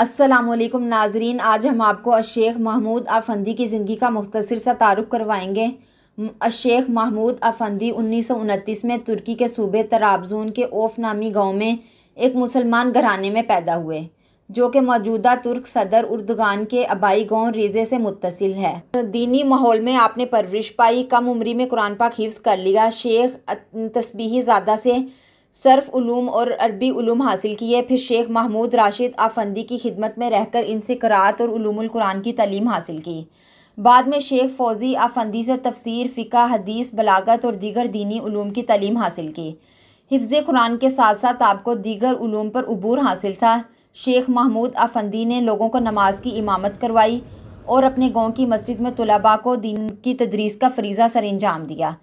असलकुम नाजरीन आज हम आपको अशेख महमूद आफंदी की ज़िंदगी का मुख्तर सा तारुफ करवाएंगे अशेख महमूद आफंदी उन्नीस सौ उनतीस में तुर्की के सूबे तराबजून के ओफ नामी गाँव में एक मुसलमान घराने में पैदा हुए जो कि मौजूदा तुर्क सदर उर्दगान के आबाई गांव रीज़े से मुतसिल है दीनी माहौल में आपने परवरिश पाई कम उम्री में कुरान पाक हिफ्स कर लिया शेख तस्बी ज़्यादा से सर्फ उलूम और अरबी उलूम हासिल किए फिर शेख महमूद राशिद आफंदी की खिदमत में रहकर इनसे करात और कुरान की तलीम हासिल की बाद में शेख फौजी आफंदी से तफसीर फ़िका हदीस बलागत और दीगर दीनी उलूम की तलीम हासिल की हिफ्ज़ कुरान के साथ साथ आपको दीगर उलूम पर अबूर हासिल था शेख महमूद आफंदी ने लोगों को नमाज की इमामत करवाई और अपने गाँव की मस्जिद में तलबा को दीन की तदरीस का फरीज़ा सर अंजाम दिया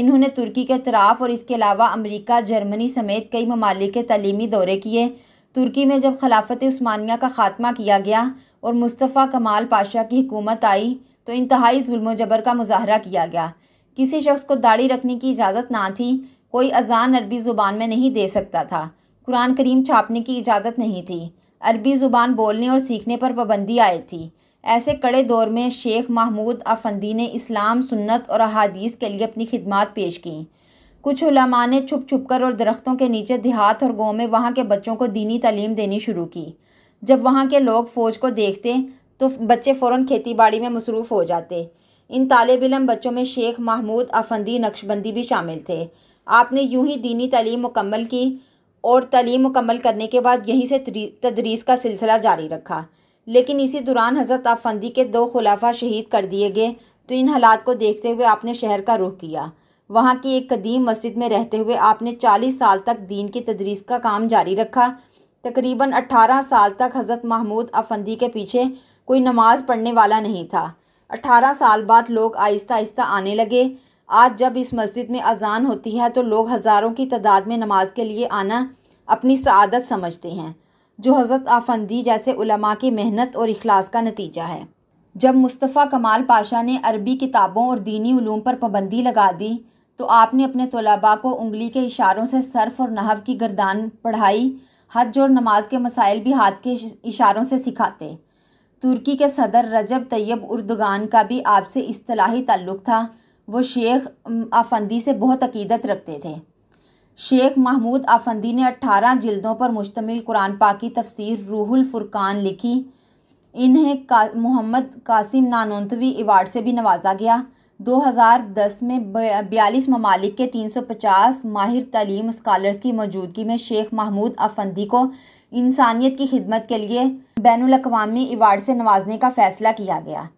इन्होंने तुर्की के अतराफ़ और इसके अलावा अमरीका जर्मनी समेत कई ममालिक के तलीमी दौरे किए तुर्की में जब खिलाफत स्मानिया का ख़ात्मा किया गया और मुस्तफ़ा कमाल पाशा की हुकूमत आई तो इंतहाई जुल्म जबर का मुजाहरा किया गया किसी शख्स को दाढ़ी रखने की इजाज़त ना थी कोई अजान अरबी ज़ुबान में नहीं दे सकता था कुरान करीम छापने की इजाज़त नहीं थी अरबी ज़ुबान बोलने और सीखने पर पाबंदी आई थी ऐसे कड़े दौर में शेख महमूद अफंदी ने इस्लाम सुन्नत और अहादीस के लिए अपनी खिदमत पेश की कुछ उलमा ने छुप छुप कर और दरख्तों के नीचे देहात और गाँव में वहाँ के बच्चों को दीनी तलीम देनी शुरू की जब वहाँ के लोग फ़ौज को देखते तो बच्चे फ़ौर खेती बाड़ी में मसरूफ़ हो जाते इन तालब इलम बच्चों में शेख महमूद अफंदी नक्शबंदी भी शामिल थे आपने यूं ही दीनी तलीम मुकम्मल की और तलीम मुकम्मल करने के बाद यहीं से तदरीस का सिलसिला जारी रखा लेकिन इसी दौरान हज़रत आफंदी के दो खुलाफा शहीद कर दिए गए तो इन हालात को देखते हुए आपने शहर का रुख किया वहाँ की एक कदीम मस्जिद में रहते हुए आपने चालीस साल तक दीन की तदरीस का काम जारी रखा तकरीबन अट्ठारह साल तक हज़रत महमूद अफंदी के पीछे कोई नमाज पढ़ने वाला नहीं था अट्ठारह साल बाद लोग आहिस्ता आहिस्ता आने लगे आज जब इस मस्जिद में अजान होती है तो लोग हज़ारों की तादाद में नमाज के लिए आना अपनी सदत समझते हैं जो हज़रत आफंदी जैसे उलमा की मेहनत और अखलास का नतीजा है जब मुस्तफ़ा कमाल पाशा ने अरबी किताबों और दीनी ूम पर पाबंदी लगा दी तो आपने अपने तलबा को उंगली के इशारों से सर्फ और नहव की गर्दान पढ़ाई हज और नमाज के मसाइल भी हाथ के इशारों से सिखाते तुर्की के सदर रजब तैयब उर्दगान का भी आपसे इस्तलाही ताल्लुक़ था वो शेख आफंदी से बहुत अकीदत रखते थे शेख महमूद आफंदी ने 18 जिल्दों पर मुश्तमिल कुरान पाकी तफसीर रूहुल फुरकान लिखी इन्हें का, मोहम्मद कासिम नानोतवी अवार्ड से भी नवाजा गया 2010 में बयालीस ममालिक के 350 माहिर तलीम स्कॉलर्स की मौजूदगी में शेख महमूद अफंदी को इंसानियत की खिदमत के लिए बैन अवी अवार्ड से नवाजने का फ़ैसला किया गया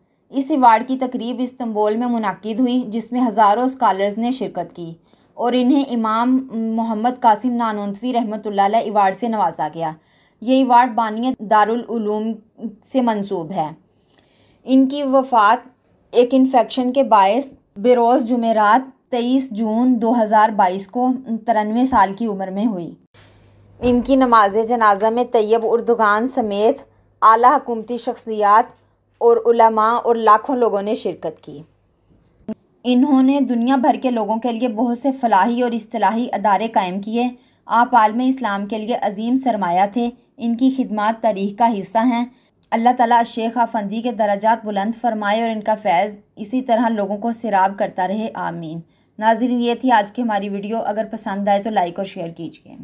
इस अवार्ड की तकरीब इस्तुल में मुनद हुई जिसमें हज़ारों स्कॉलर्स ने शिरकत की और इन्हें इमाम मोहम्मद कासिम नानवी रहमत अवार्ड से नवाजा गया ये इवार्ड बानिया दारुलूम से मंसूब है इनकी वफात एक इन्फेक्शन के बायस बेरोज़ जुमेरात तेईस जून 2022 को तिरानवे साल की उम्र में हुई इनकी नमाज जनाजा में तैयब उर्दगान समेत आला हकूमती शख्सियात और उलमा और लाखों लोगों ने शिरकत की इन्होंने दुनिया भर के लोगों के लिए बहुत से फलाही और असलाही अदारे कायम किए आप आलम इस्लाम के लिए अजीम सरमाया थे इनकी खिदमत तारीख का हिस्सा हैं अल्लाह ताला शेख आफंदी के दराजात बुलंद फरमाए और इनका फैज़ इसी तरह लोगों को सिराब करता रहे आमीन नाजिन ये थी आज की हमारी वीडियो अगर पसंद आए तो लाइक और शेयर कीजिए